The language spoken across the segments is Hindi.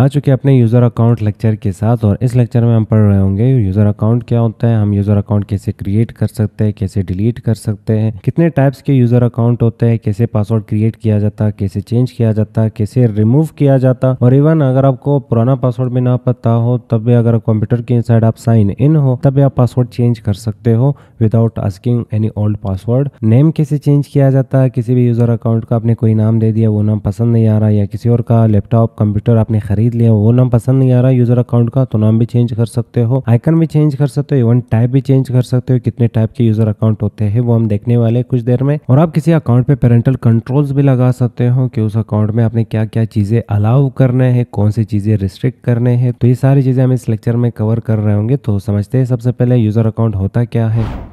आ चुके अपने यूज़र अकाउंट लेक्चर के साथ और इस लेक्चर में हम पढ़ रहे होंगे यूज़र अकाउंट क्या होता है हम यूज़र अकाउंट कैसे क्रिएट कर सकते हैं कैसे डिलीट कर सकते हैं कितने टाइप्स के यूज़र अकाउंट होते हैं कैसे पासवर्ड क्रिएट किया जाता है कैसे चेंज किया जाता है कैसे रिमूव किया जाता और इवन अगर आपको पुराना पासवर्ड भी ना पता हो तब भी अगर कंप्यूटर के इनसाइड आप साइन इन हो तब भी आप पासवर्ड चेंज कर सकते हो without asking any old password name कैसे चेंज किया जाता है किसी भी यूज़र अकाउंट का आपने कोई नाम दे दिया वो नाम पसंद नहीं आ रहा या किसी और का लैपटॉप कंप्यूटर आपने खरीद खरीद लिया वो नाम पसंद नहीं आ रहा यूजर अकाउंट का तो नाम भी चेंज कर सकते हो आइकन भी चेंज कर सकते हो इवन टाइप भी चेंज कर सकते हो कितने टाइप के यूजर अकाउंट होते हैं वो हम देखने वाले कुछ देर में और आप किसी अकाउंट पे पेरेंटल कंट्रोल्स भी लगा सकते हो कि उस अकाउंट में आपने क्या क्या चीजें अलाउ करने हैं कौन सी चीजें रिस्ट्रिक्ट करने हैं तो ये सारी चीजें हम इस लेक्चर में कवर कर रहे होंगे तो समझते हैं सबसे पहले यूजर अकाउंट होता क्या है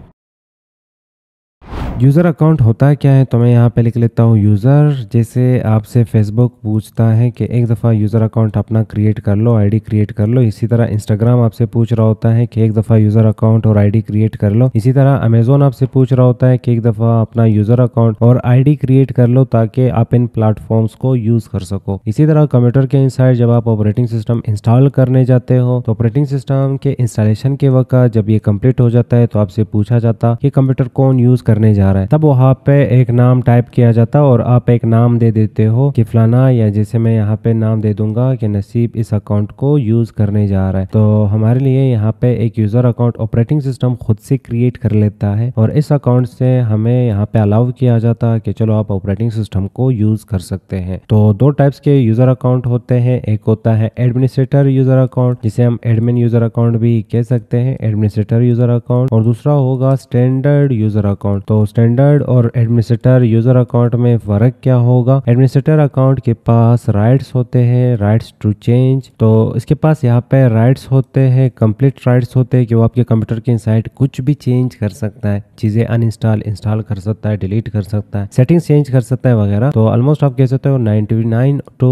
यूज़र अकाउंट होता क्या है तो मैं यहाँ पे लिख लेता हूँ यूज़र जैसे आपसे फेसबुक पूछता है कि एक दफ़ा यूज़र अकाउंट अपना क्रिएट कर लो आईडी क्रिएट कर लो इसी तरह इंस्टाग्राम आपसे पूछ रहा होता है कि एक दफ़ा यूज़र अकाउंट और आईडी क्रिएट कर लो इसी तरह अमेजोन आपसे पूछ रहा होता है कि एक दफ़ा अपना यूज़र अकाउंट और आई क्रिएट कर लो ताकि आप इन प्लेटफॉर्म्स को यूज़ कर सको इसी तरह कंप्यूटर के इंसाइड जब आप ऑपरेटिंग सिस्टम इंस्टॉल करने जाते हो तो ऑपरेटिंग सिस्टम के इंस्टॉलेशन के वक्त जब ये कम्प्लीट हो जाता है तो आपसे पूछा जाता कि कंप्यूटर कौन यूज़ करने जा जा रहा है तब वहाँ पे एक नाम टाइप किया जाता है और आप एक नाम दे देते हो कि फलाना या जैसे मैं यहाँ पे नाम दे दूंगा कि नसीब इस अकाउंट को यूज करने जा रहा है तो हमारे लिए यहाँ पे एक यूजर अकाउंट ऑपरेटिंग सिस्टम खुद से क्रिएट कर लेता है और इस अकाउंट से हमें यहाँ पे अलाउ किया जाता है कि चलो आप ऑपरेटिंग सिस्टम को यूज कर सकते हैं तो दो टाइप्स के यूजर अकाउंट होते हैं एक होता है एडमिनिस्ट्रेटर यूजर अकाउंट जिसे हम एडमिन यूजर अकाउंट भी कह सकते हैं एडमिनिस्ट्रेटर यूजर अकाउंट और दूसरा होगा स्टैंडर्ड यूजर अकाउंट तो स्टैंडर्ड और एडमिनिस्ट्रेटर यूजर अकाउंट में फर्क क्या होगा एडमिनिस्ट्रेटर अकाउंट के पास राइट्स होते हैं राइट्स टू चेंज तो इसके पास यहाँ पे राइट्स होते हैं कंप्लीट राइट्स होते हैं कि वो आपके कंप्यूटर के इनसाइड कुछ भी चेंज कर सकता है चीजें अनइंस्टॉल इंस्टॉल कर सकता है डिलीट कर सकता है सेटिंग्स चेंज कर सकता है वगैरह तो ऑलमोस्ट आप कह सकते हो नाइन टू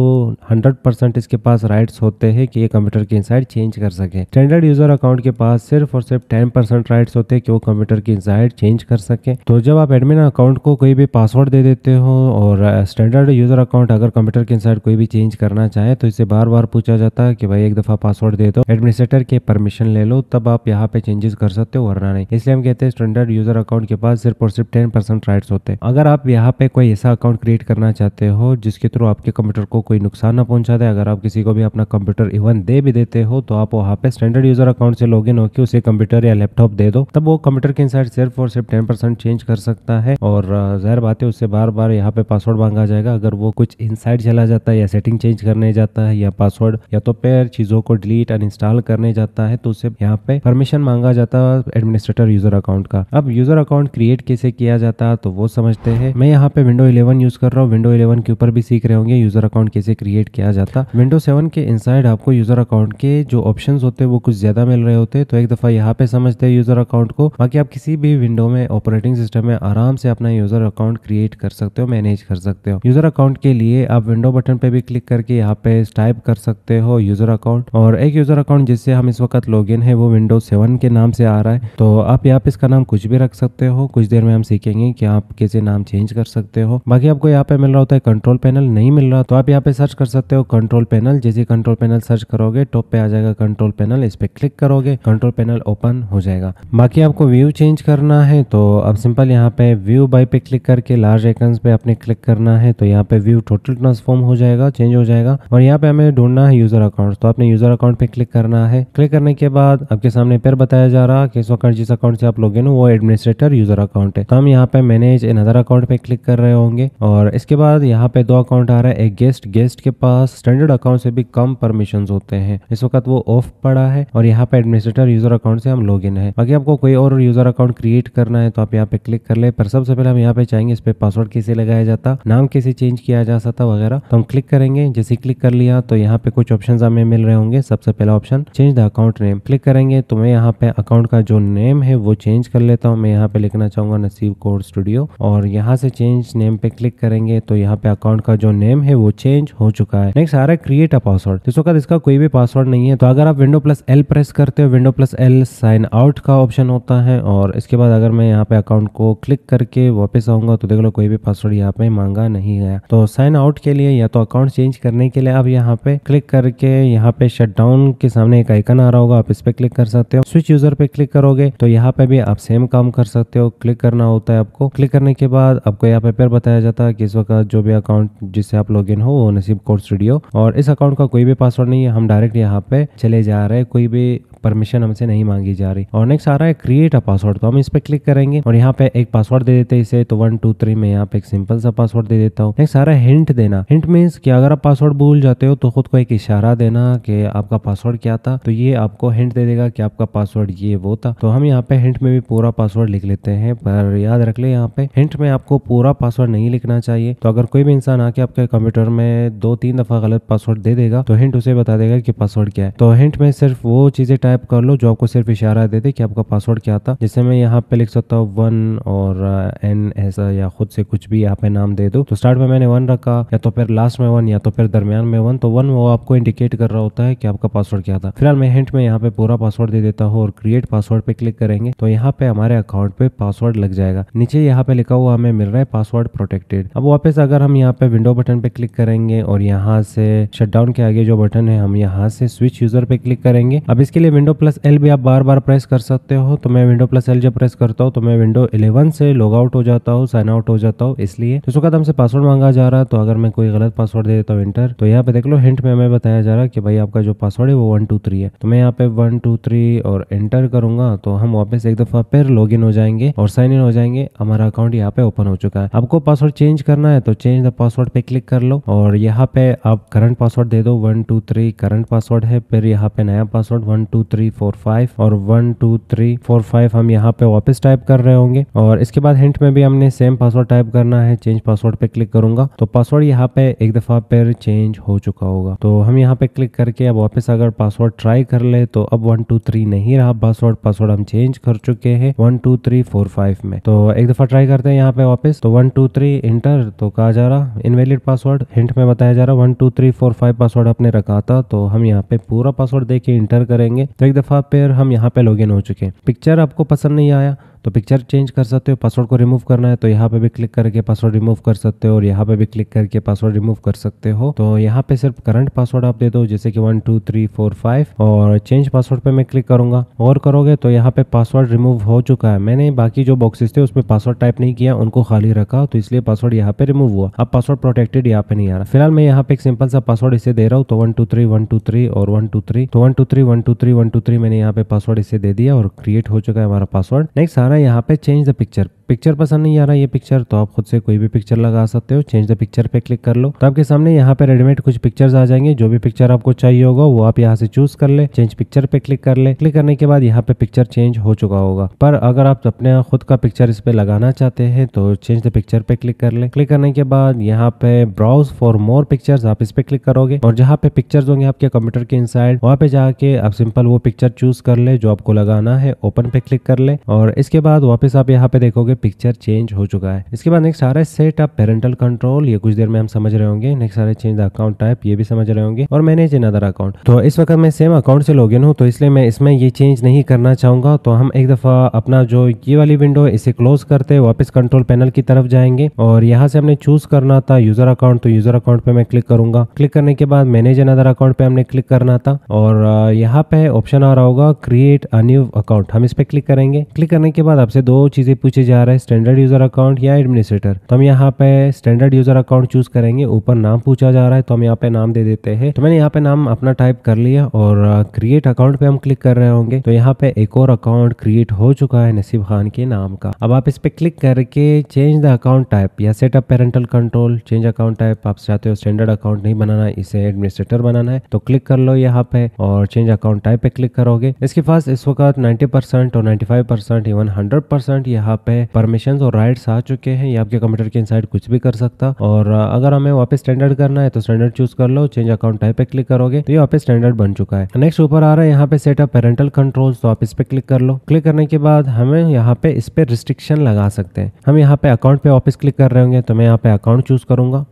हंड्रेड परसेंट इसके पास राइट्स होते हैं कि ये कंप्यूटर के इनसाइड चेंज कर सके स्टैंडर्ड यूजर अकाउंट के पास सिर्फ और सिर्फ टेन परसेंट राइट्स होते हैं कि वो कंप्यूटर के इनसाइड चेंज कर सके तो जब जब आप एडमिन अकाउंट को कोई भी पासवर्ड दे देते हो और स्टैंडर्ड यूज़र अकाउंट अगर कंप्यूटर के इनसाइड कोई भी चेंज करना चाहे तो इसे बार बार पूछा जाता है कि भाई एक दफ़ा पासवर्ड दे दो एडमिनिस्ट्रेटर के परमिशन ले लो तब आप यहाँ पे चेंजेस कर सकते हो वरना नहीं इसलिए हम कहते हैं स्टैंडर्ड यूज़र अकाउंट के पास सिर्फ और सिर्फ टेन परसेंट राइट्स होते हैं अगर आप यहाँ पे कोई ऐसा अकाउंट क्रिएट करना चाहते हो जिसके थ्रू आपके कंप्यूटर को कोई नुकसान ना पहुंचा दे अगर आप किसी को भी अपना कंप्यूटर इवन दे भी देते हो तो आप वहाँ पे स्टैंडर्ड यूज़र अकाउंट से लॉग इन होकर उसे कंप्यूटर या लैपटॉप दे दो तब वो कंप्यूटर के इनसाइड सिर्फ और सिर्फ टेन चेंज कर सकता है और जहर बात है उससे बार बार यहाँ पे पासवर्ड मांगा जाएगा अगर वो कुछ इन चला जाता है या सेटिंग चेंज करने जाता है या पासवर्ड या तो पेयर चीजों को डिलीट इंस्टॉल करने जाता है तो उसे यहाँ पे परमिशन मांगा जाता है एडमिनिस्ट्रेटर यूजर अकाउंट का अब यूजर अकाउंट क्रिएट कैसे किया जाता है तो वो समझते हैं मैं यहाँ पे विंडो इलेवन यूज कर रहा हूँ विंडो इलेवन के ऊपर भी सीख रहे होंगे यूजर अकाउंट कैसे क्रिएट किया जाता विंडो सेवन के इन आपको यूजर अकाउंट के जो ऑप्शन होते हैं वो कुछ ज्यादा मिल रहे होते हैं तो एक दफा यहाँ पे समझते हैं यूजर अकाउंट को बाकी आप किसी भी विंडो में ऑपरेटिंग सिस्टम में में आराम से अपना यूजर अकाउंट क्रिएट कर सकते हो मैनेज कर सकते हो यूजर अकाउंट के लिए आप विंडो बटन पे भी क्लिक करके यहाँ पे टाइप कर सकते हो यूजर अकाउंट और एक यूजर अकाउंट जिससे हम इस वक्त लॉग है वो विंडो सेवन के नाम से आ रहा है तो आप यहाँ पे इसका नाम कुछ भी रख सकते हो कुछ देर में हम सीखेंगे कि आप कैसे नाम चेंज कर सकते हो बाकी आपको यहाँ पे मिल रहा होता है कंट्रोल पैनल नहीं मिल रहा तो आप यहाँ पे सर्च कर सकते हो कंट्रोल पैनल जैसे कंट्रोल पैनल सर्च करोगे टॉप पे आ जाएगा कंट्रोल पैनल इस पे क्लिक करोगे कंट्रोल पैनल ओपन हो जाएगा बाकी आपको व्यू चेंज करना है तो आप सिंपल यहाँ पे व्यू बाई पे क्लिक करके लार्ज आइकन पे आपने क्लिक करना है तो यहाँ पे व्यू टोटल ट्रांसफॉर्म हो जाएगा चेंज हो जाएगा और यहाँ पे हमें ढूंढना है यूजर अकाउंट तो आपने यूजर अकाउंट पे क्लिक करना है क्लिक करने के बाद आपके सामने फिर बताया जा रहा कि जिस अकाउंट से आप लोग वो एडमिनिस्ट्रेटर यूजर अकाउंट है तो हम यहाँ पे मैनेज इन अदर अकाउंट पे क्लिक कर रहे होंगे और इसके बाद यहाँ पे दो अकाउंट आ रहा है एक गेस्ट गेस्ट के पास स्टैंडर्ड अकाउंट से भी कम परमिशन होते हैं इस वक्त वो ऑफ पड़ा है और यहाँ पे एडमिनिस्ट्रेटर यूजर अकाउंट से हम लॉग इन है बाकी आपको कोई और यूजर अकाउंट क्रिएट करना है तो आप यहाँ पे क्लिक कर ले पर सबसे पहले हम यहाँ पे चाहेंगे इस पे पासवर्ड कैसे लगाया जाता नाम कैसे चेंज किया जा सकता वगैरह तो हम क्लिक करेंगे जैसे क्लिक कर लिया तो यहाँ पे कुछ ऑप्शन हमें मिल रहे होंगे सबसे पहला option change the account name click करेंगे तो मैं यहाँ पे अकाउंट का जो नेम है वो चेंज कर लेता हूँ मैं यहाँ पे लिखना चाहूंगा नसीब कोड स्टूडियो और यहाँ से चेंज नेम पे क्लिक करेंगे तो यहाँ पे अकाउंट का जो नेम है वो चेंज हो चुका है नेक्स्ट आ रहा है क्रिएट अ पासवर्ड इस वक्त इसका कोई भी पासवर्ड नहीं है तो अगर आप विंडो प्लस एल प्रेस करते हो window plus L sign out का ऑप्शन होता है और इसके बाद अगर मैं यहाँ पे अकाउंट को क्लिक करके वापस आऊंगा तो देख लो कोई भी पासवर्ड यहाँ पे मांगा नहीं गया तो साइन आउट के लिए या तो अकाउंट चेंज करने के लिए आप यहाँ पे क्लिक करके यहाँ पे शट डाउन के सामने एक आइकन आ रहा होगा आप इस पे क्लिक कर सकते हो स्विच यूजर पे क्लिक करोगे तो यहाँ पे भी आप सेम काम कर सकते हो क्लिक करना होता है आपको क्लिक करने के बाद आपको यहाँ पे फिर बताया जाता है कि इस वक्त जो भी अकाउंट जिससे आप लॉग हो वो नसीब कोर्स स्टूडियो और इस अकाउंट का कोई भी पासवर्ड नहीं है हम डायरेक्ट यहाँ पे चले जा रहे कोई भी परमिशन हमसे नहीं मांगी जा रही और नेक्स्ट आ रहा है क्रिएट अ पासवर्ड तो हम इस पर क्लिक करेंगे और यहाँ पे एक पासवर्ड दे देते हैं इसे तो वन टू थ्री में यहाँ पे एक सिंपल सा पासवर्ड दे देता हूँ नेक्स्ट आ रहा है हिंट देना हिंट मीन्स की अगर आप पासवर्ड भूल जाते हो तो खुद को एक इशारा देना कि आपका पासवर्ड क्या था तो ये आपको हिंट दे देगा कि आपका पासवर्ड ये वो था तो हम यहाँ पे हिंट में भी पूरा पासवर्ड लिख लेते हैं पर याद रख ले यहाँ पे हिंट में आपको पूरा पासवर्ड नहीं लिखना चाहिए तो अगर कोई भी इंसान आके आपके कंप्यूटर में दो तीन दफा गलत पासवर्ड दे देगा तो हिंट उसे बता देगा कि पासवर्ड क्या है तो हिंट में सिर्फ वो चीजें टाइप टाइप कर लो जो आपको सिर्फ इशारा दे दे कि आपका पासवर्ड क्या था जैसे मैं यहाँ पे लिख सकता हूँ वन और एन uh, ऐसा या खुद से कुछ भी यहाँ पे नाम दे दो तो स्टार्ट में मैंने वन रखा या तो फिर लास्ट में वन या तो फिर दरमियान में वन तो वन वो आपको इंडिकेट कर रहा होता है कि आपका पासवर्ड क्या था फिलहाल मैं हिंट में यहाँ पे पूरा पासवर्ड दे देता हूँ और क्रिएट पासवर्ड पे क्लिक करेंगे तो यहाँ पे हमारे अकाउंट पे पासवर्ड लग जाएगा नीचे यहाँ पे लिखा हुआ हमें मिल रहा है पासवर्ड प्रोटेक्टेड अब वापस अगर हम यहाँ पे विंडो बटन पे क्लिक करेंगे और यहाँ से शटडाउन के आगे जो बटन है हम यहाँ से स्विच यूजर पे क्लिक करेंगे अब इसके लिए विंडो प्लस एल भी आप बार बार प्रेस कर सकते हो तो मैं विंडो प्लस एल जब प्रेस करता हूँ तो मैं विंडो 11 से लॉग आउट हो जाता हूँ साइन आउट हो जाता हूँ इसलिए तो उसके बाद हमसे पासवर्ड मांगा जा रहा है तो अगर मैं कोई गलत पासवर्ड दे देता हूँ इंटर तो यहाँ पे देख लो हिंट में हमें बताया जा रहा है कि भाई आपका जो पासवर्ड है वो वन टू थ्री है तो मैं यहाँ पे वन टू थ्री और एंटर करूंगा तो हम वापस एक दफा फिर लॉग हो जाएंगे और साइन इन हो जाएंगे हमारा अकाउंट यहाँ पे ओपन हो चुका है आपको पासवर्ड चेंज करना है तो चेंज द पासवर्ड पे क्लिक कर लो और यहाँ पे आप करंट पासवर्ड दे दो one two three current password है फिर यहाँ पे नया password one two three four five और one two three four five हम यहाँ पे वापस टाइप कर रहे होंगे और इसके बाद हिंट में भी हमने सेम पासवर्ड टाइप करना है चेंज पासवर्ड पे क्लिक करूंगा तो पासवर्ड यहाँ पे एक दफा पर चेंज हो चुका होगा तो हम यहाँ पे क्लिक करके अब वापस अगर पासवर्ड ट्राई कर ले तो अब वन टू थ्री नहीं रहा पासवर्ड पासवर्ड हम चेंज कर चुके हैं one two three four five में तो एक दफा ट्राई करते हैं यहाँ पे वापस तो वन टू थ्री इंटर तो कहा जा रहा इनवेलिड पासवर्ड हिंट में बताया जा रहा one two three four five password आपने रखा था तो हम यहाँ पे पूरा पासवर्ड देके इंटर करेंगे तो एक दफ़ा फिर हम यहाँ पे लॉगिन हो चुके हैं पिक्चर आपको पसंद नहीं आया तो पिक्चर चेंज कर सकते हो पासवर्ड को रिमूव करना है तो यहाँ पे भी क्लिक करके पासवर्ड रिमूव कर सकते हो और यहाँ पे भी क्लिक करके पासवर्ड रिमूव कर सकते हो तो यहाँ पे सिर्फ करंट पासवर्ड आप दे दो जैसे कि one two three four five और चेंज पासवर्ड पे मैं क्लिक करूंगा और करोगे तो यहाँ पे पासवर्ड रिमूव हो चुका है मैंने बाकी जो बॉक्सेस थे उसमें पासवर्ड टाइप नहीं किया उनको खाली रखा तो इसलिए पासवर्ड यहाँ पे रिमूव हुआ अब पासवर्ड प्रोटेक्टेड यहाँ पे नहीं आ रहा फिलहाल मैं यहाँ पे एक सिंपल सा पासवर्ड इसे दे रहा हूँ तो one two three one two three और वन टू थ्री तो one two three one two three one two three मैंने यहाँ पे पासवर्ड इसे दे दिया और क्रिएट हो चुका है हमारा पासवर्ड नेक्स्ट सारा है यहाँ पे चेंज द पिक्चर पिक्चर पसंद नहीं आ रहा ये पिक्चर तो आप खुद से कोई भी पिक्चर लगा सकते हो चेंज द पिक्चर पे क्लिक कर लो तो आपके सामने यहाँ पे रेडीमेड कुछ पिक्चर्स आ जाएंगे जो भी पिक्चर आपको चाहिए होगा वो आप यहाँ से चूज कर ले चेंज पिक्चर पे क्लिक कर ले क्लिक करने के बाद यहाँ पे पिक्चर चेंज हो चुका होगा पर अगर आप अपने खुद का पिक्चर इस पे लगाना चाहते हैं तो चेंज द पिक्चर पे क्लिक कर ले क्लिक करने के बाद यहाँ पे ब्राउज फॉर मोर पिक्चर्स आप इस पे क्लिक करोगे और जहाँ पे पिक्चर्स होंगे आपके कंप्यूटर के इनसाइड वहाँ पे जाके आप सिंपल वो पिक्चर चूज कर ले जो आपको लगाना है ओपन पे क्लिक कर ले और इसके बाद वापस आप यहाँ पे देखोगे में पिक्चर चेंज हो चुका है इसके बाद नेक्स्ट आ रहा है सेट अप पेरेंटल कंट्रोल ये कुछ देर में हम समझ रहे होंगे नेक्स्ट आ रहा है चेंज अकाउंट टाइप ये भी समझ रहे होंगे और मैनेज इन अदर अकाउंट तो इस वक्त मैं सेम अकाउंट से लॉग इन हूँ तो इसलिए मैं इसमें ये चेंज नहीं करना चाहूंगा तो हम एक दफा अपना जो ये वाली विंडो है इसे क्लोज करते वापस कंट्रोल पैनल की तरफ जाएंगे और यहाँ से हमने चूज करना था यूजर अकाउंट तो यूजर अकाउंट पे मैं क्लिक करूंगा क्लिक करने के बाद मैनेज इन अदर अकाउंट पे हमने क्लिक करना था और यहाँ पे ऑप्शन आ रहा होगा क्रिएट अ न्यू अकाउंट हम इस पे क्लिक करेंगे क्लिक करने के बाद आपसे दो चीजें पूछे जा रहा है स्टैंडर्ड यूजर अकाउंट या एडमिनिस्ट्रेटर तो हम यहाँ पे स्टैंडर्ड यूजर अकाउंट चूज करेंगे ऊपर नाम पूछा जा रहा है तो हम यहाँ पे नाम दे देते हैं तो मैंने यहाँ पे नाम अपना टाइप कर लिया और क्रिएट अकाउंट पे हम क्लिक कर रहे होंगे तो यहाँ पे एक और अकाउंट क्रिएट हो चुका है नसीब खान के नाम का अब आप इस पे क्लिक करके चेंज द अकाउंट टाइप या setup parental control change account type आप चाहते हो स्टैंडर्ड अकाउंट नहीं बनाना है इसे एडमिनिस्ट्रेटर बनाना है तो क्लिक कर लो यहाँ पे और चेंज अकाउंट टाइप पे क्लिक करोगे इसके पास इस वक्त नाइन्टी परसेंट और ninety five percent even hundred percent यहाँ पे परमिशन और राइट्स आ चुके हैं ये आपके कंप्यूटर के इनसाइड कुछ भी कर सकता और अगर हमें वापस स्टैंडर्ड करना है तो स्टैंडर्ड चूज कर लो चेंज अकाउंट टाइप पे क्लिक करोगे तो ये वापस स्टैंडर्ड बन चुका है नेक्स्ट ऊपर आ रहा है यहाँ पे सेटअप पेरेंटल कंट्रोल तो आप इस पे क्लिक कर लो क्लिक करने के बाद हमें यहाँ पे इस पे रिस्ट्रिक्शन लगा सकते हैं हम यहाँ पे अकाउंट पे वापस क्लिक कर रहे होंगे तो मैं यहाँ पे अकाउंट चूज करूंगा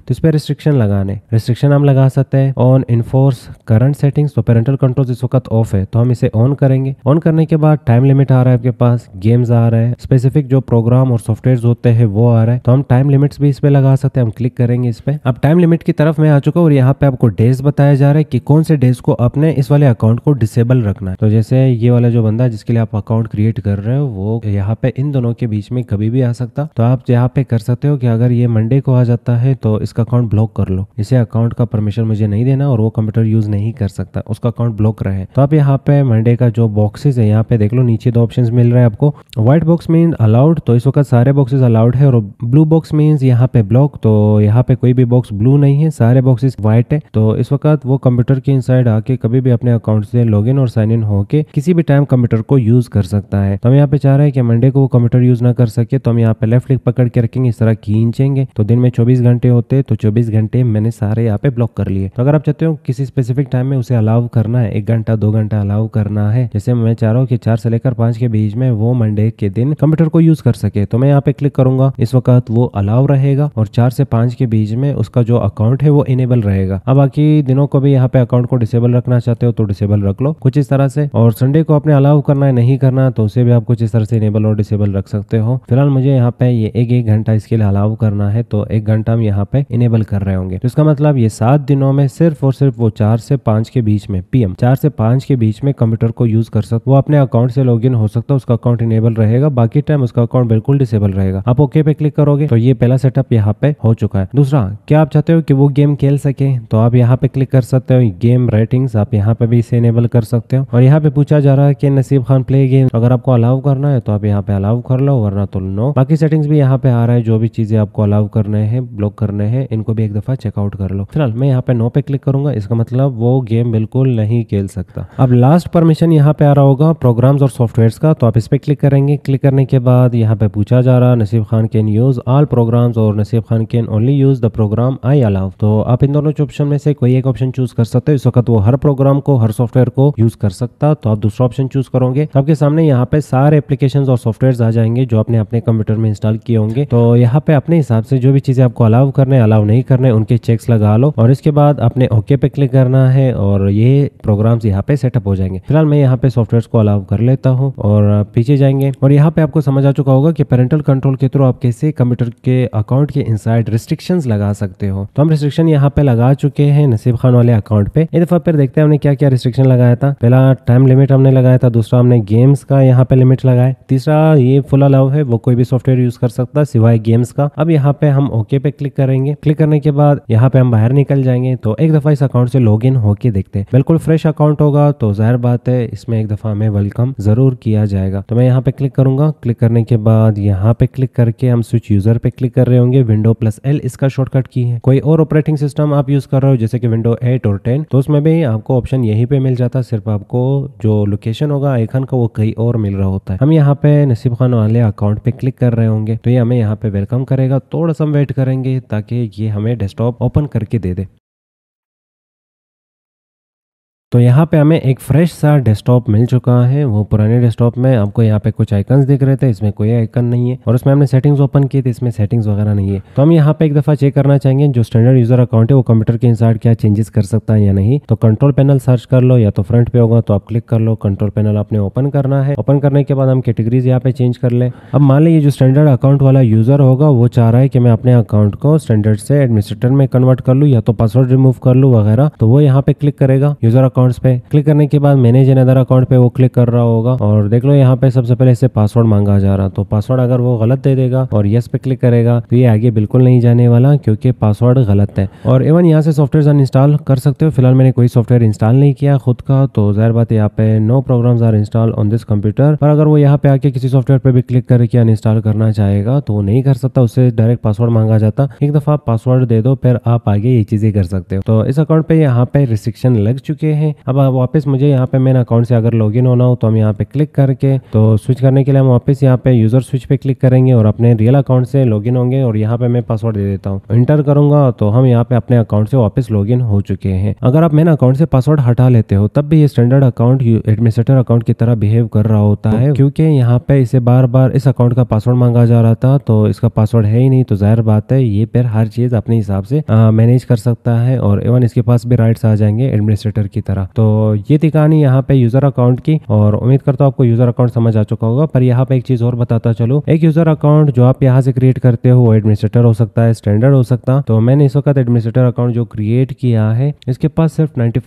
तो इस पर रिस्ट्रिक्शन लगाने रिस्ट्रिक्शन हम लगा सकते हैं ऑन इनफोर्स करंट सेटिंग्स तो पेरेंटल कंट्रोल इस वक्त ऑफ है तो हम इसे ऑन करेंगे ऑन करने के बाद टाइम लिमिट आ रहा है आपके पास गेम्स आ रहे हैं स्पेसिफिक जो प्रोग्राम और सॉफ्टवेयर होते हैं वो आ रहा है तो हम टाइम लिमिट्स भी इस पर लगा सकते हैं हम क्लिक करेंगे इस पे अब टाइम लिमिट की तरफ मैं आ चुका हूँ और यहाँ पे आपको डेज बताया जा रहा है कि कौन से डेज को अपने इस वाले अकाउंट को डिसेबल रखना है तो जैसे ये वाला जो बंदा जिसके लिए आप अकाउंट क्रिएट कर रहे हो वो यहाँ पे इन दोनों के बीच में कभी भी आ सकता तो आप यहाँ पे कर सकते हो कि अगर ये मंडे को आ जाता है तो इसका अकाउंट ब्लॉक कर लो इसे अकाउंट का परमिशन मुझे नहीं देना और वो कंप्यूटर यूज नहीं कर सकता उसका अकाउंट ब्लॉक रहे तो आप यहाँ पे मंडे का जो बॉक्सेस है यहाँ पे देख लो नीचे दो ऑप्शन मिल रहे हैं आपको व्हाइट बॉक्स मीन अलाउड तो इस वक्त सारे बॉक्सेस अलाउड है और ब्लू बॉक्स मीन यहाँ पे ब्लॉक तो यहाँ पे कोई भी बॉक्स ब्लू नहीं है सारे बॉक्सेस व्हाइट है तो इस वक्त वो कंप्यूटर के इनसाइड आके कभी भी अपने अकाउंट से लॉग और साइन इन होके किसी भी टाइम कंप्यूटर को यूज कर सकता है तो हम यहाँ पे चाह रहे हैं कि मंडे को वो कंप्यूटर यूज ना कर सके तो हम यहाँ पे लेफ्ट लिख पकड़ के रखेंगे इस तरह खींचेंगे तो दिन में चौबीस घंटे होते घंटे तो चौबीस घंटे मैंने सारे यहाँ पे ब्लॉक कर लिए तो अगर आप चाहते हो किसी स्पेसिफिक टाइम में उसे अलाउ करना है एक घंटा दो घंटा अलाउ करना है जैसे मैं चाह रहा हूँ कि चार से लेकर पांच के बीच में वो मंडे के दिन कंप्यूटर को यूज कर सके तो मैं यहाँ पे क्लिक करूंगा इस वक्त वो अलाउ रहेगा और चार से पांच के बीच में उसका जो अकाउंट है वो इनेबल रहेगा अब बाकी दिनों को भी यहाँ पे अकाउंट को डिसेबल रखना चाहते हो तो डिसेबल रख लो कुछ इस तरह से और संडे को आपने अलाउ करना है नहीं करना तो उसे भी आप कुछ इस तरह से इनेबल और डिसेबल रख सकते हो फिलहाल मुझे यहाँ पे ये एक एक घंटा इसके लिए अलाउ करना है तो एक घंटा हम यहाँ पे इनेबल कर रहे होंगे तो इसका मतलब ये सात दिनों में सिर्फ और सिर्फ वो चार से पांच के बीच में पीएम चार से पांच के बीच में कंप्यूटर को यूज कर सकते वो अपने अकाउंट से लॉग हो सकता है उसका अकाउंट इनेबल रहेगा बाकी टाइम उसका अकाउंट बिल्कुल डिसेबल रहेगा आप ओके पे क्लिक करोगे तो ये पहला सेटअप यहाँ पे हो चुका है दूसरा क्या आप चाहते हो कि वो गेम खेल सके तो आप यहाँ पे क्लिक कर सकते हो गेम रेटिंग्स आप यहाँ पे भी इसे इनेबल कर सकते हो और यहाँ पे पूछा जा रहा है कि नसीब खान प्ले गेम अगर आपको अलाउ करना है तो आप यहाँ पे अलाउ कर लो वरना तो नो बाकी सेटिंग्स भी यहाँ पे आ रहा है जो भी चीजें आपको अलाउ करने हैं ब्लॉक करने हैं है इनको भी एक दफ़ा चेकआउट कर लो फिलहाल मैं यहाँ पे नो पे क्लिक करूंगा इसका मतलब वो गेम बिल्कुल नहीं खेल सकता अब लास्ट परमिशन यहाँ पे आ रहा होगा प्रोग्राम्स और सॉफ्टवेयर का तो आप इस पे क्लिक करेंगे क्लिक करने के बाद यहाँ पे पूछा जा रहा Naseeb Khan can use all program और Naseeb Khan can only use the program I allow तो आप इन दोनों ऑप्शन में से कोई एक ऑप्शन चूज कर सकते हो इस वक्त वो हर प्रोग्राम को हर सॉफ्टवेयर को यूज कर सकता तो आप दूसरा ऑप्शन चूज करोगे आपके सामने यहाँ पे सारे एप्लीकेशन और सॉफ्टवेयर आ जाएंगे जो आपने अपने कंप्यूटर में इंस्टॉल किए होंगे तो यहाँ पे अपने हिसाब से जो भी चीजें आपको अलाउ करने अलाउ नहीं करने उनके चेक्स लगा लो और इसके बाद अपने ओके पे क्लिक करना है और ये प्रोग्राम्स यहाँ पे सेटअप हो जाएंगे फिलहाल मैं यहाँ पे सॉफ्टवेयर को अलाउ कर लेता हूँ और पीछे जाएंगे और यहाँ पे आपको समझ आ चुका होगा कि पेरेंटल कंट्रोल के थ्रू आप कैसे कंप्यूटर के अकाउंट के इन रिस्ट्रिक्शन लगा सकते हो तो हम रिस्ट्रिक्शन यहाँ पे लगा चुके हैं नसीब खान वाले अकाउंट पे एक दफा फिर देखते हैं हमने क्या क्या रिस्ट्रिक्शन लगाया था पहला टाइम लिमिट हमने लगाया था दूसरा हमने गेम्स का यहाँ पे लिमिट लगाया तीसरा ये फुल अलाउ है वो कोई भी सॉफ्टवेयर यूज कर सकता है सिवाय गेम्स का अब यहाँ पे हम ओके पे क्लिक करेंगे करेंगे क्लिक करने के बाद यहाँ पे हम बाहर निकल जाएंगे तो एक दफा इस अकाउंट से लॉग इन होके देखते हैं बिल्कुल फ्रेश अकाउंट होगा तो जाहिर बात है इसमें एक दफा हमें वेलकम जरूर किया जाएगा तो मैं यहाँ पे क्लिक करूंगा क्लिक करने के बाद यहाँ पे क्लिक करके हम स्विच यूजर पे क्लिक कर रहे होंगे विंडो प्लस एल इसका शॉर्टकट की है कोई और ऑपरेटिंग सिस्टम आप यूज कर रहे हो जैसे कि विंडो एट और टेन तो उसमें भी आपको ऑप्शन यही पे मिल जाता सिर्फ आपको जो लोकेशन होगा आईकन का वो कहीं और मिल रहा होता है हम यहाँ पे नसीब खान वाले अकाउंट पे क्लिक कर रहे होंगे तो ये हमें यहाँ पे वेलकम करेगा थोड़ा सा वेट करेंगे ताकि ये हमें डेस्कटॉप ओपन करके दे दे तो यहाँ पे हमें एक फ्रेश सा डेस्कटॉप मिल चुका है वो पुराने डेस्कटॉप में आपको यहाँ पे कुछ आइकन्स दिख रहे थे इसमें कोई आइकन नहीं है और उसमें हमने सेटिंग्स ओपन की थे इसमें सेटिंग्स वगैरह नहीं है तो हम यहाँ पे एक दफा चेक करना चाहेंगे जो स्टैंडर्ड यूजर अकाउंट है वो कंप्यूटर के इंसाइड क्या चेंजेस कर सकता है या नहीं तो कंट्रोल पैनल सर्च कर लो या तो फ्रंट पे होगा तो आप क्लिक कर लो कंट्रोल पैनल आपने ओपन करना है ओपन करने के बाद हम कैटेगरीज यहाँ पे चेंज कर ले अब मान लीजिए जो स्टैंडर्ड अकाउंट वाला यूजर होगा वो चाह रहा है कि मैं अपने अकाउंट को स्टैंडर्ड से एडमिनिस्ट्रेटर में कन्वर्ट कर लूँ या तो पासवर्ड रिमूव कर लूँ वगैरह तो वो यहाँ पे क्लिक करेगा यूजर अकाउंट्स पे क्लिक करने के बाद मैनेज एन अदर अकाउंट पे वो क्लिक कर रहा होगा और देख लो यहाँ पे सबसे पहले इससे पासवर्ड मांगा जा रहा तो पासवर्ड अगर वो गलत दे देगा और येस पे क्लिक करेगा तो ये आगे बिल्कुल नहीं जाने वाला क्योंकि पासवर्ड गलत है और इवन यहाँ से सॉफ्टवेयर इंस्टॉल कर सकते हो फिलहाल मैंने कोई सॉफ्टवेयर इंस्टॉल नहीं किया खुद का तो जाहिर बात यहाँ पे no programs are install on this computer और अगर वो यहाँ पे आके किसी सॉफ्टवेयर पे भी क्लिक करके अनइंस्टॉल करना चाहेगा तो वो नहीं कर सकता उससे डायरेक्ट पासवर्ड मांगा जाता एक दफा पासवर्ड दे दो फिर आप आगे ये चीजें कर सकते हो तो इस अकाउंट पे यहाँ पे रिस्ट्रिक्शन लग चुके हैं है अब वापस मुझे यहाँ पे मेन अकाउंट से अगर लॉग इन होना हो तो हम यहाँ पे क्लिक करके तो स्विच करने के लिए हम वापस यहाँ पे यूजर स्विच पे क्लिक करेंगे और अपने रियल अकाउंट से लॉग इन होंगे और यहाँ पे मैं पासवर्ड दे देता हूँ इंटर करूंगा तो हम यहाँ पे अपने अकाउंट से वापस लॉग इन हो चुके हैं अगर आप मेन अकाउंट से पासवर्ड हटा लेते हो तब भी ये स्टैंडर्ड अकाउंट एडमिनिस्ट्रेटर अकाउंट की तरह बिहेव कर रहा होता है क्योंकि यहाँ पे इसे बार बार इस अकाउंट का पासवर्ड मांगा जा रहा था तो इसका पासवर्ड है ही नहीं तो जाहिर बात है ये पर हर चीज अपने हिसाब से मैनेज कर सकता है और इवन इसके पास भी राइट्स आ जाएंगे एडमिनिस्ट्रेटर की तरह वगैरह तो ये थी कहानी यहाँ पे यूजर अकाउंट की और उम्मीद करता हूँ आपको यूजर अकाउंट समझ आ चुका होगा पर यहाँ पे एक चीज और बताता चलो एक यूजर अकाउंट जो आप यहाँ से क्रिएट करते हो एडमिनिस्ट्रेटर हो सकता है स्टैंडर्ड हो सकता तो मैंने इस वक्त एडमिनिस्ट्रेटर अकाउंट जो क्रिएट किया है इसके पास सिर्फ नाइन्टी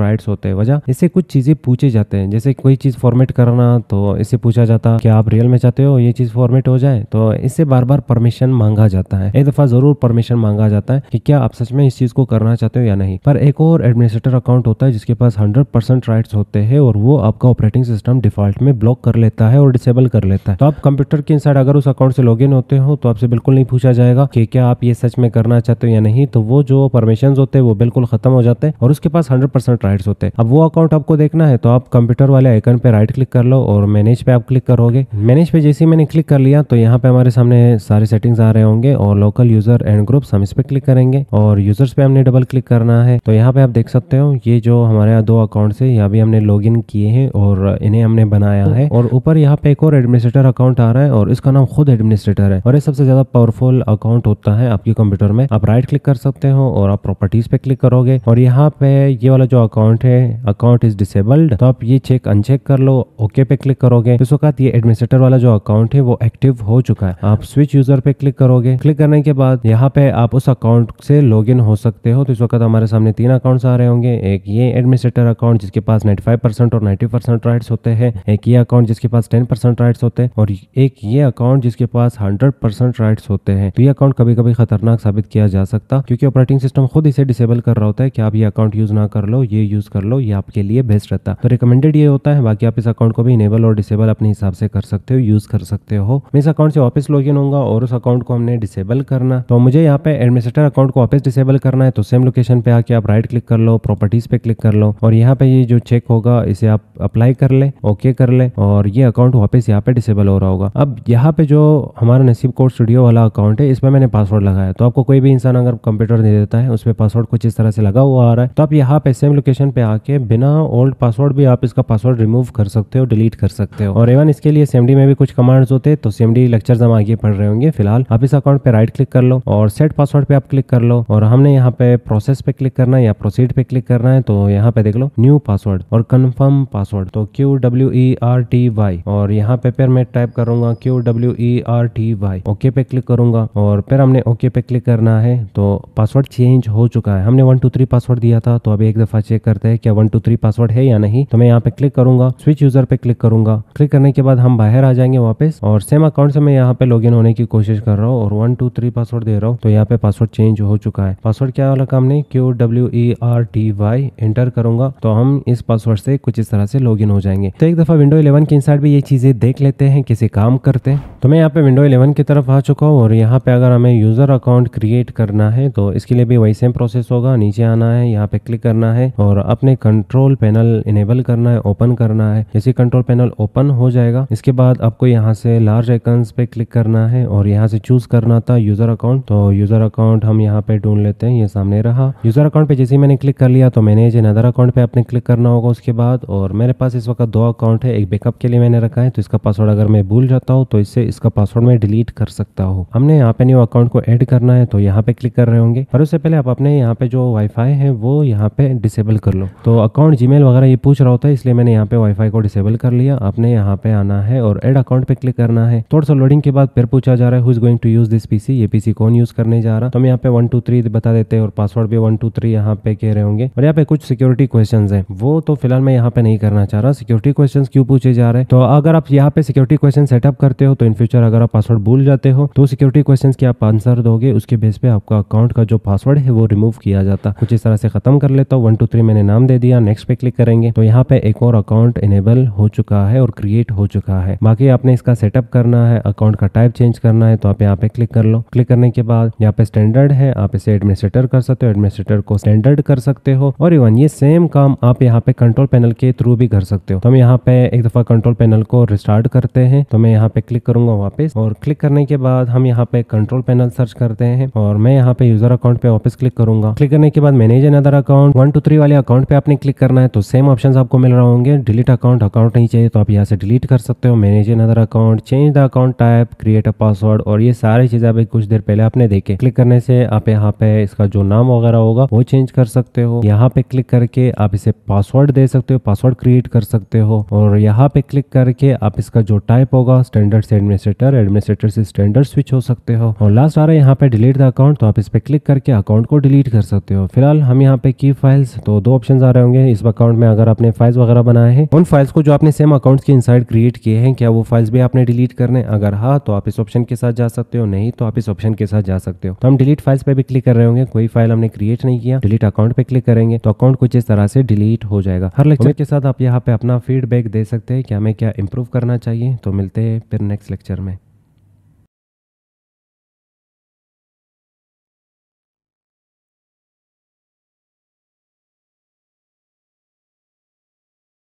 राइट्स होते हैं वजह इससे कुछ चीजें पूछे जाते हैं जैसे कोई चीज फॉर्मेट करना तो इससे पूछा जाता कि आप रियल में चाहते हो ये चीज फॉर्मेट हो जाए तो इससे बार बार परमिशन मांगा जाता है एक दफा जरूर परमिशन मांगा जाता है कि क्या आप सच में इस चीज को करना चाहते हो या नहीं पर एक और एडमिनिस्ट्रेटर अकाउंट होता होता है जिसके पास 100 परसेंट राइट्स होते हैं और वो आपका ऑपरेटिंग सिस्टम डिफॉल्ट में ब्लॉक कर लेता है और डिसेबल कर लेता है तो आप कंप्यूटर के इनसाइड अगर उस अकाउंट से लॉग होते हो तो आपसे बिल्कुल नहीं पूछा जाएगा कि क्या आप ये सच में करना चाहते हो या नहीं तो वो जो परमिशन होते हैं वो बिल्कुल खत्म हो जाते हैं और उसके पास हंड्रेड परसेंट राइट्स होते हैं अब वो अकाउंट आपको देखना है तो आप कंप्यूटर वाले आइकन पे राइट क्लिक कर लो और मैनेज पे आप क्लिक करोगे मैनेज पे जैसे मैंने क्लिक कर लिया तो यहाँ पे हमारे सामने सारे सेटिंग्स आ रहे होंगे और लोकल यूजर एंड ग्रुप हम इस पे क्लिक करेंगे और यूजर्स पे हमने डबल क्लिक करना है तो यहाँ पे आप देख सकते हो ये जो जो हमारे यहाँ दो अकाउंट है यहाँ भी हमने लॉग किए हैं और इन्हें हमने बनाया है और ऊपर यहाँ पे एक और एडमिनिस्ट्रेटर अकाउंट आ रहा है और इसका नाम खुद एडमिनिस्ट्रेटर है और ये सबसे ज्यादा पावरफुल अकाउंट होता है आपके कंप्यूटर में आप राइट क्लिक कर सकते हो और आप प्रॉपर्टीज पे क्लिक करोगे और यहाँ पे ये वाला जो अकाउंट है अकाउंट इज डिसेबल्ड तो आप ये चेक अनचेक कर लो ओके पे क्लिक करोगे तो इस वक्त ये एडमिनिस्ट्रेटर वाला जो अकाउंट है वो एक्टिव हो चुका है आप स्विच यूजर पे क्लिक करोगे क्लिक करने के बाद यहाँ पे आप उस अकाउंट से लॉग हो सकते हो तो इस वक्त हमारे सामने तीन अकाउंट आ रहे होंगे एक ये ये एडमिनिस्ट्रेटर अकाउंट जिसके पास 95 परसेंट और 90 परसेंट राइट्स होते हैं एक ये अकाउंट जिसके पास 10 परसेंट राइट्स होते हैं और एक ये अकाउंट जिसके पास 100 परसेंट राइट्स होते हैं तो ये अकाउंट कभी कभी खतरनाक साबित किया जा सकता क्योंकि ऑपरेटिंग सिस्टम खुद इसे डिसेबल कर रहा होता है कि आप ये अकाउंट यूज ना कर लो ये यूज कर लो ये आपके लिए बेस्ट रहता तो रिकमेंडेड ये होता है बाकी आप इस अकाउंट को भी इनेबल और डिसेबल अपने हिसाब से कर सकते हो यूज कर सकते हो मैं इस अकाउंट से वापस लॉग इन होगा और उस अकाउंट को हमने डिसेबल करना तो मुझे यहाँ पे एडमिनिस्ट्रेटर अकाउंट को वापस डिसेबल करना है तो सेम लोकेशन पे आके आप राइट क्लिक कर लो प्रॉपर्टीज पे क्लिक क्लिक कर लो और यहाँ पे ये जो चेक होगा इसे आप अप्लाई कर ले ओके कर ले और ये अकाउंट वापस यहाँ पे डिसेबल हो रहा होगा अब यहाँ पे जो हमारा नसीब कोड स्टूडियो वाला अकाउंट है इसमें मैंने पासवर्ड लगाया तो आपको कोई भी इंसान अगर कंप्यूटर नहीं देता है उसमें पासवर्ड कुछ इस तरह से लगा हुआ आ रहा है तो आप यहाँ पे सेम लोकेशन पे आके बिना ओल्ड पासवर्ड भी आप इसका पासवर्ड रिमूव कर सकते हो डिलीट कर सकते हो और इवन इसके लिए सेमडी में भी कुछ कमांड्स होते हैं तो सेमडी लेक्चर हम आगे पढ़ रहे होंगे फिलहाल आप इस अकाउंट पे राइट क्लिक कर लो और सेट पासवर्ड पे आप क्लिक कर लो और हमने यहाँ पे प्रोसेस पे क्लिक करना है या प्रोसीड पे क्लिक करना है तो यहाँ पे देख लो न्यू पासवर्ड और कन्फर्म पासवर्ड तो Q W E R T Y और यहाँ पे फिर मैं टाइप करूंगा Q W E R T Y okay पे क्लिक करूंगा और फिर हमने ओके पे क्लिक करना है तो पासवर्ड चेंज हो चुका है हमने वन टू थ्री पासवर्ड दिया था तो अभी एक दफा चेक करते हैं क्या वन टू थ्री पासवर्ड है या नहीं तो मैं यहाँ पे क्लिक करूंगा स्विच यूजर पे क्लिक करूंगा क्लिक करने के बाद हम बाहर आ जाएंगे वापस और सेम अकाउंट से मैं यहाँ पे लॉग होने की कोशिश कर रहा हूँ और वन टू थ्री पासवर्ड दे रहा हूँ तो यहाँ पे पासवर्ड चेंज हो चुका है पासवर्ड क्या वाला काम नहीं Q W E R T Y enter करूंगा तो हम इस पासवर्ड से कुछ इस तरह से लॉग हो जाएंगे तो एक दफा विंडो इलेवन के साइड भी ये चीजें देख लेते हैं किसे काम करते हैं तो मैं यहाँ पे विंडो 11 की तरफ आ चुका हूँ और यहाँ पे अगर हमें यूज़र अकाउंट क्रिएट करना है तो इसके लिए भी वही सेम प्रोसेस होगा नीचे आना है यहाँ पे क्लिक करना है और अपने कंट्रोल पैनल इनेबल करना है ओपन करना है जैसे कंट्रोल पैनल ओपन हो जाएगा इसके बाद आपको यहाँ से लार्ज आइकन पे क्लिक करना है और यहाँ से चूज करना था यूज़र अकाउंट तो यूज़र अकाउंट हम यहाँ पे ढूंढ लेते हैं ये सामने रहा यूज़र अकाउंट पे जैसे मैंने क्लिक कर लिया तो मैंने जिन अदर अकाउंट पे आपने क्लिक करना होगा उसके बाद और मेरे पास इस वक्त दो अकाउंट है एक बैकअप के लिए मैंने रखा है तो इसका पासवर्ड अगर मैं भूल जाता हूँ तो इससे इसका पासवर्ड मैं डिलीट कर सकता हूँ हमने यहाँ पे न्यू अकाउंट को ऐड करना है तो यहाँ पे क्लिक कर रहे होंगे और उससे पहले आप अपने यहाँ पे जो वाईफाई है वो यहाँ पे डिसेबल कर लो तो अकाउंट जीमेल वगैरह ये पूछ रहा होता है इसलिए मैंने यहाँ पे वाईफाई को डिसेबल कर लिया आपने यहाँ पे आना है और एड अकाउंट पे क्लिक करना है थोड़ा सा लोडिंग के बाद फिर पूछा जा रहा है who is going to use this PC ये पीसी कौन यूज करने जा रहा तो हम यहाँ पे वन टू थ्री बता देते हैं और पासवर्ड भी वन टू थ्री यहाँ पे कह रहे होंगे और यहाँ पे कुछ सिक्योरिटी क्वेश्चन है वो तो फिलहाल मैं यहाँ पे नहीं करना चाह रहा सिक्योरिटी क्वेश्चन क्यों पूछे जा रहे हैं तो अगर आप यहाँ पे सिक्योरिटी क्वेश्चन सेटअप करते हो तो इन फ्यूचर अगर आप पासवर्ड भूल जाते हो तो सिक्योरिटी क्वेश्चन के आप आंसर दोगे उसके बेस पे आपका अकाउंट का जो पासवर्ड है वो रिमूव किया जाता कुछ इस तरह से खत्म कर लेता हूँ वन टू थ्री मैंने नाम दे दिया नेक्स्ट पे क्लिक करेंगे तो यहाँ पे एक और अकाउंट इनेबल हो चुका है और क्रिएट हो चुका है बाकी आपने इसका सेटअप करना है अकाउंट का टाइप चेंज करना है तो आप यहाँ पे क्लिक कर लो क्लिक करने के बाद यहाँ पे स्टैंडर्ड है आप इसे एडमिनिस्ट्रेटर कर सकते हो एडमिनिस्ट्रेटर को स्टैंडर्ड कर सकते हो और इवन ये सेम काम आप यहाँ पे कंट्रोल पैनल के थ्रू भी कर सकते हो तो हम यहाँ पे एक दफा कंट्रोल पैनल को रिस्टार्ट करते हैं तो मैं यहाँ पे क्लिक करूंगा जाऊंगा वापस और क्लिक करने के बाद हम यहाँ पे कंट्रोल पैनल सर्च करते हैं और मैं यहाँ पे यूजर अकाउंट पे वापस क्लिक करूंगा क्लिक करने के बाद manage other account one two three वाले अकाउंट पे आपने क्लिक करना है तो सेम ऑप्शन आपको मिल रहा होंगे डिलीट अकाउंट अकाउंट नहीं चाहिए तो आप यहाँ से डिलीट कर सकते हो manage other account change the account type create a password और ये सारी चीजें अभी कुछ देर पहले आपने देखे क्लिक करने से आप यहाँ पे इसका जो नाम वगैरह होगा वो चेंज कर सकते हो यहाँ पे क्लिक करके आप इसे पासवर्ड दे सकते हो पासवर्ड क्रिएट कर सकते हो और यहाँ पे क्लिक करके आप इसका जो टाइप होगा स्टैंडर्ड सेट में एडमिनिस्ट्रेटर एडमिनिस्ट्रेटर से स्टैंडर्ड स्विच हो सकते हो और लास्ट आ रहा है यहाँ पे डिलीट द अकाउंट तो आप इस पर क्लिक करके अकाउंट को डिलीट कर सकते हो फिलहाल हम यहाँ पे की फाइल्स तो दो ऑप्शन आ रहे होंगे इस अकाउंट में अगर आपने फाइल्स वगैरह बनाए हैं उन फाइल्स को जो आपने सेम अकाउंट के इनसाइड क्रिएट किए हैं क्या वो फाइल्स भी आपने डिलीट करने अगर हाँ तो आप इस ऑप्शन के साथ जा सकते हो नहीं तो आप इस ऑप्शन के साथ जा सकते हो तो हम डिलीट फाइल्स पे भी क्लिक कर रहे होंगे कोई फाइल हमने क्रिएट नहीं किया डिलीट अकाउंट पे क्लिक करेंगे तो अकाउंट कुछ इस तरह से डिलीट हो जाएगा हर लेक्चर के साथ आप यहाँ पे अपना फीडबैक दे सकते हैं कि हमें क्या इंप्रूव करना चाहिए तो मिलते हैं फिर नेक्स्ट लेक्चर लेक्चर में